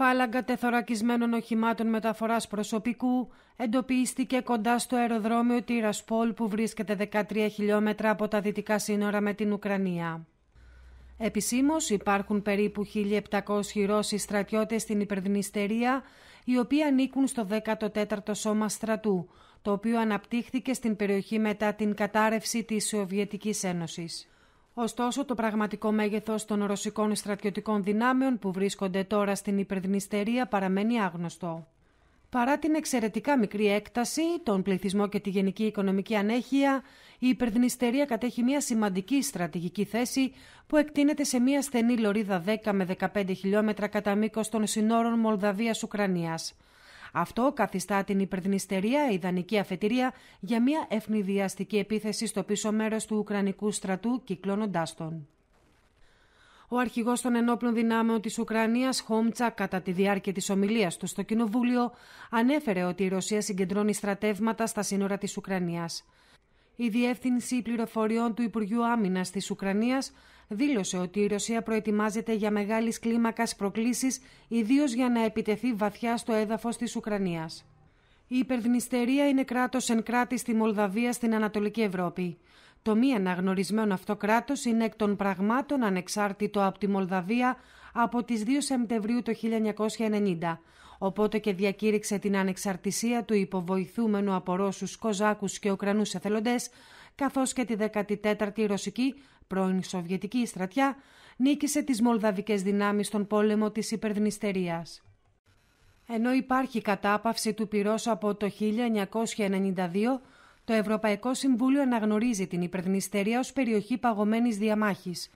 Φάλαγγα τεθωρακισμένων οχημάτων μεταφοράς προσωπικού εντοπίστηκε κοντά στο αεροδρόμιο Τυρασπόλ που βρίσκεται 13 χιλιόμετρα από τα δυτικά σύνορα με την Ουκρανία. Επίσημώ, υπάρχουν περίπου 1.700 Ρώσοι στρατιώτες στην υπερδνηστερία, οι οποίοι ανήκουν στο 14ο Σώμα Στρατού, το οποίο αναπτύχθηκε στην περιοχή μετά την κατάρρευση της Σοβιετικής Ένωσης. Ωστόσο, το πραγματικό μέγεθος των ρωσικών στρατιωτικών δυνάμεων που βρίσκονται τώρα στην υπερδνηστερία παραμένει άγνωστο. Παρά την εξαιρετικά μικρή έκταση, τον πληθυσμό και τη γενική οικονομική ανέχεια, η υπερδνηστερία κατέχει μια σημαντική στρατηγική θέση που εκτείνεται σε μια στενή λωρίδα 10 με 15 χιλιόμετρα κατά μήκος των συνόρων Ουκρανία. Αυτό καθιστά την υπερδνηστερία ιδανική αφετηρία για μια ευνηδιαστική επίθεση στο πίσω μέρος του Ουκρανικού στρατού κυκλώνοντάς τον. Ο αρχηγός των ενόπλων δυνάμεων της Ουκρανίας, Χόμτσα, κατά τη διάρκεια της ομιλίας του στο Κοινοβούλιο, ανέφερε ότι η Ρωσία συγκεντρώνει στρατεύματα στα σύνορα της Ουκρανίας. Η Διεύθυνση Πληροφοριών του Υπουργείου Άμυνας της Ουκρανίας δήλωσε ότι η Ρωσία προετοιμάζεται για μεγάλης κλίμακας προκλήσεις, ιδίως για να επιτεθεί βαθιά στο έδαφος της Ουκρανίας. Η υπερδνηστερία είναι κράτος εν κράτη στη Μολδαβία στην Ανατολική Ευρώπη. Το μη αναγνωρισμένο αυτό κράτος είναι εκ των πραγμάτων ανεξάρτητο από τη Μολδαβία από τις 2 Σεπτεμβρίου το 1990, οπότε και διακήρυξε την ανεξαρτησία του υποβοηθούμενου από Ρώσους, Κοζάκους και Ουκρανούς εθελοντές, καθώς και τη 14η Ρωσική, πρώην Σοβιετική στρατιά, νίκησε τις Μολδαβικές δυνάμεις στον πόλεμο της Υπερδνηστερίας. Ενώ υπάρχει κατάπαυση του πυρός από το 1992, το Ευρωπαϊκό Συμβούλιο αναγνωρίζει την Υπερδνηστερία ως περιοχή παγωμένης διαμάχης.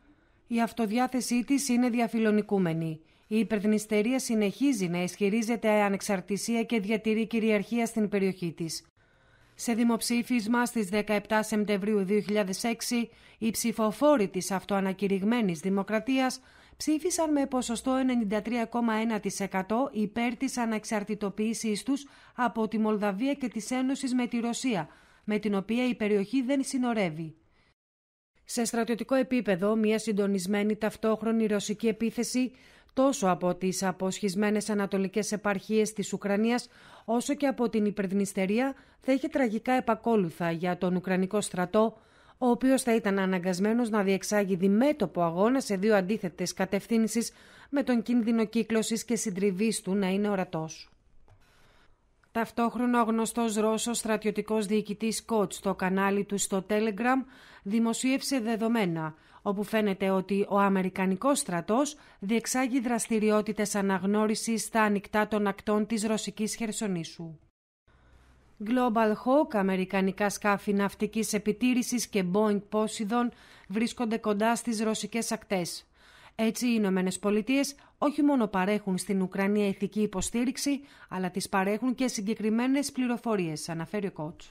Η αυτοδιάθεσή της είναι διαφιλονικούμενη. Η υπερδνηστερία συνεχίζει να ισχυρίζεται ανεξαρτησία και διατηρεί κυριαρχία στην περιοχή της. Σε δημοψήφισμα στις 17 Σεπτεμβρίου 2006, οι ψηφοφόροι της αυτοανακηρυγμένης δημοκρατίας ψήφισαν με ποσοστό 93,1% υπέρ της ανεξαρτητοποίησής τους από τη Μολδαβία και της Ένωσης με τη Ρωσία, με την οποία η περιοχή δεν συνορεύει. Σε στρατιωτικό επίπεδο, μια συντονισμένη ταυτόχρονη ρωσική επίθεση τόσο από τις αποσχισμένες ανατολικές επαρχίες της Ουκρανίας όσο και από την υπερδνηστερία θα είχε τραγικά επακόλουθα για τον Ουκρανικό στρατό ο οποίος θα ήταν αναγκασμένος να διεξάγει διμέτωπο αγώνα σε δύο αντίθετες κατευθύνσεις με τον κίνδυνο κύκλωσης και συντριβής του να είναι ορατός. Ταυτόχρονα ο γνωστός Ρώσος στρατιωτικός διοικητής Κότ στο κανάλι του στο Telegram δημοσίευσε δεδομένα όπου φαίνεται ότι ο Αμερικανικός στρατός διεξάγει δραστηριότητες αναγνώρισης στα ανοιχτά των ακτών της Ρωσικής Χερσονήσου. Global Hawk, αμερικανικά σκάφη ναυτικής επιτήρησης και Boeing Poseidon βρίσκονται κοντά στις ρωσικές ακτές. Έτσι, οι Ηνωμένες Πολιτείες όχι μόνο παρέχουν στην Ουκρανία ηθική υποστήριξη, αλλά τις παρέχουν και συγκεκριμένες πληροφορίες, αναφέρει ο Κότς.